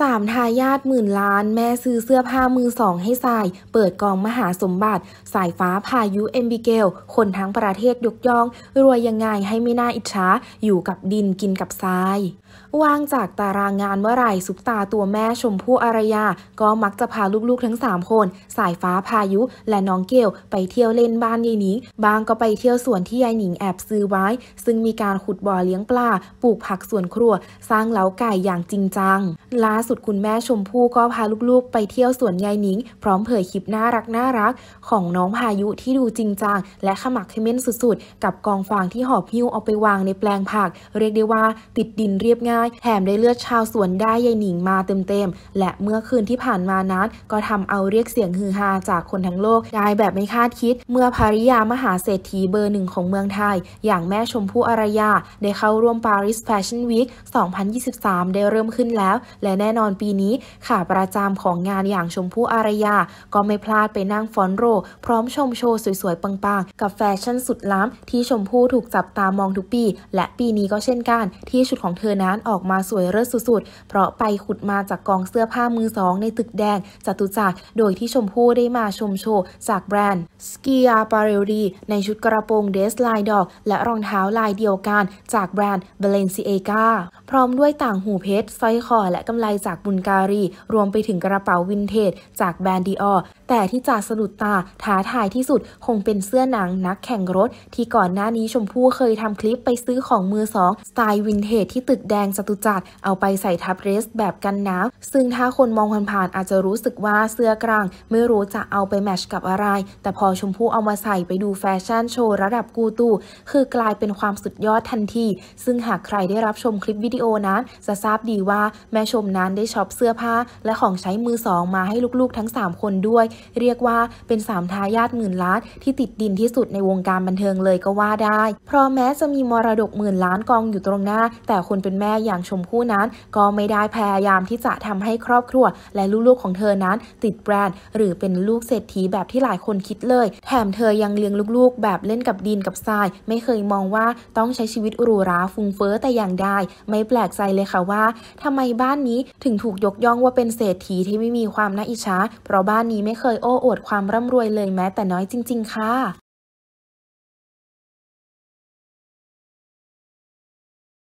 สามทายาทหมื่นล้าน แม่ซื้อเสื้อผ้ามือสองให้สาย เปิดกองมหาสมบัติ สายฟ้าพายุเอมบิเกลคนทั้งประเทศยกย่อง รวยยังไงให้ไม่น่าอิจฉาอยู่กับดินกินกับทรายว่างจากตารางงานเมื่อไหร่ สุปตาตัวแม่ชมพู่อารยา ก็มักจะพาลูกๆ ทั้งสามคน สายฟ้าพายุ และน้องเกลไปเที่ยวเล่นบ้านยายหนิงบางก็ไปเที่ยวสวนที่ยายหนิงแอบซื้อไว้ ซึ่งมีการขุดบ่อเลี้ยงปลาปลูกผักสวนครัวสร้างเล้าไก่อย่างจริงจังล่าสุดคุณแม่ชมพู่ก็พาลูก ๆไปเที่ยวสวนยายนิง พร้อมเผยคลิปน่ารักน่ารักของน้องพายุที่ดูจริงจังและขมักขม้นสุดๆ กับกองฟางที่หอบหิ้วเอาไปวางในแปลงผัก เรียกได้ว่าติดดินเรียบง่ายแถมได้เลือดชาวสวนได้ยายนิงมาเต็มๆ และเมื่อคืนที่ผ่านมานั้น ก็ทำเอาเรียกเสียงฮือฮาจากคนทั้งโลกได้แบบไม่คาดคิด เมื่อภริยามหาเศรษฐีเบอร์หนึ่งของเมืองไทย อย่างแม่ชมพู่อารยาได้เข้าร่วมปารีสแฟชั่นวีค2023 ได้เริ่มขึ้นแล้ว และในแน่นอนปีนี้ขาประจำของงานอย่างชมพู่อารยา ก็ไม่พลาดไปนั่งฟอนโร พร้อมชมโชว์สวยๆปังๆ กับแฟชั่นสุดล้ำ ที่ชมพู่ถูกจับตามองทุกปี และปีนี้ก็เช่นกัน ที่ชุดของเธอนั้นออกมาสวยเลิศสุดๆ เพราะไปขุดมาจากกองเสื้อผ้ามือสองในตึกแดงจตุจักรโดยที่ชมพู่ได้มาชมโชว์จากแบรนด์สกีอาปาเรลีในชุดกระโปรงเดสลายดอก และรองเท้าลายเดียวกันจากแบรนด์เบเลนซีเอกาพร้อมด้วยต่างหูเพชรสร้อยคอ และกำไลจากบุลการี รวมไปถึงกระเป๋าวินเทจจากแบรนด์ดีออแต่ที่จะสะดุดตาท้าทายที่สุดคงเป็นเสื้อหนังนักแข่งรถ ที่ก่อนหน้านี้ชมพู่เคยทำคลิปไปซื้อของมือสองสไตล์วินเทจที่ตึกแดงจตุจักรเอาไปใส่ทับเรส แบบกันหนาวซึ่งถ้าคนมองผ่านๆอาจจะรู้สึกว่าเสื้อกลาง ไม่รู้จะเอาไปแมชกับอะไรแต่พอชมพู่เอามาใส่ไปดูแฟชั่นโชว์ระดับกูตูคือกลายเป็นความสุดยอดทันทีซึ่งหากใครได้รับชมคลิปวิดีโอนั้น จะทราบดีว่าแม่ชมนะานได้ช็อปเสื้อผ้าและของใช้มือสองมาให้ลูก ๆ ทั้ง 3 คนด้วย เรียกว่าเป็น 3 ทายาทหมื่นล้านที่ติดดินที่สุดในวงการบันเทิงเลยก็ว่าได้ เพราะแม้จะมีมรดกหมื่นล้านกองอยู่ตรงหน้า แต่คนเป็นแม่อย่างชมพู่นั้น ก็ไม่ได้พยายามที่จะทำให้ครอบครัว และลูก ๆ ของเธอนั้นติดแบรนด์ หรือเป็นลูกเศรษฐีแบบที่หลายคนคิดเลยแถมเธอยังเลี้ยงลูกๆ แบบเล่นกับดินกับทราย ไม่เคยมองว่าต้องใช้ชีวิตหรูหราฟุงเฟ้อแต่อย่างใดไม่แปลกใจเลยค่ะว่า ทำไมบ้านนี้ถึงถูกยกย่องว่าเป็นเศรษฐีที่ไม่มีความน่าอิจฉา เพราะบ้านนี้ไม่เคยโอ้อวดความร่ำรวยเลยแม้แต่น้อยจริงๆ ค่ะ